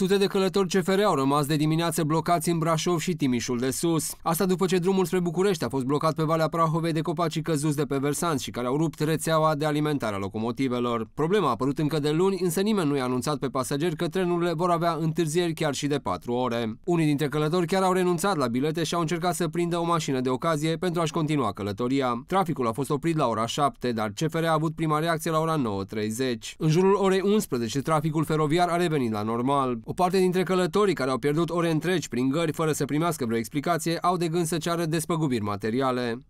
Sute de călători CFR au rămas de dimineață blocați în Brașov și Timișul de Sus. Asta după ce drumul spre București a fost blocat pe Valea Prahovei de copacii căzuți de pe versanți și care au rupt rețeaua de alimentare a locomotivelor. Problema a apărut încă de luni, însă nimeni nu i-a anunțat pe pasageri că trenurile vor avea întârzieri chiar și de 4 ore. Unii dintre călători chiar au renunțat la bilete și au încercat să prindă o mașină de ocazie pentru a-și continua călătoria. Traficul a fost oprit la ora 7, dar CFR a avut prima reacție la ora 9.30. În jurul orei 11, traficul feroviar a revenit la normal. O parte dintre călătorii care au pierdut ore întregi prin gări fără să primească vreo explicație au de gând să ceară despăgubiri materiale.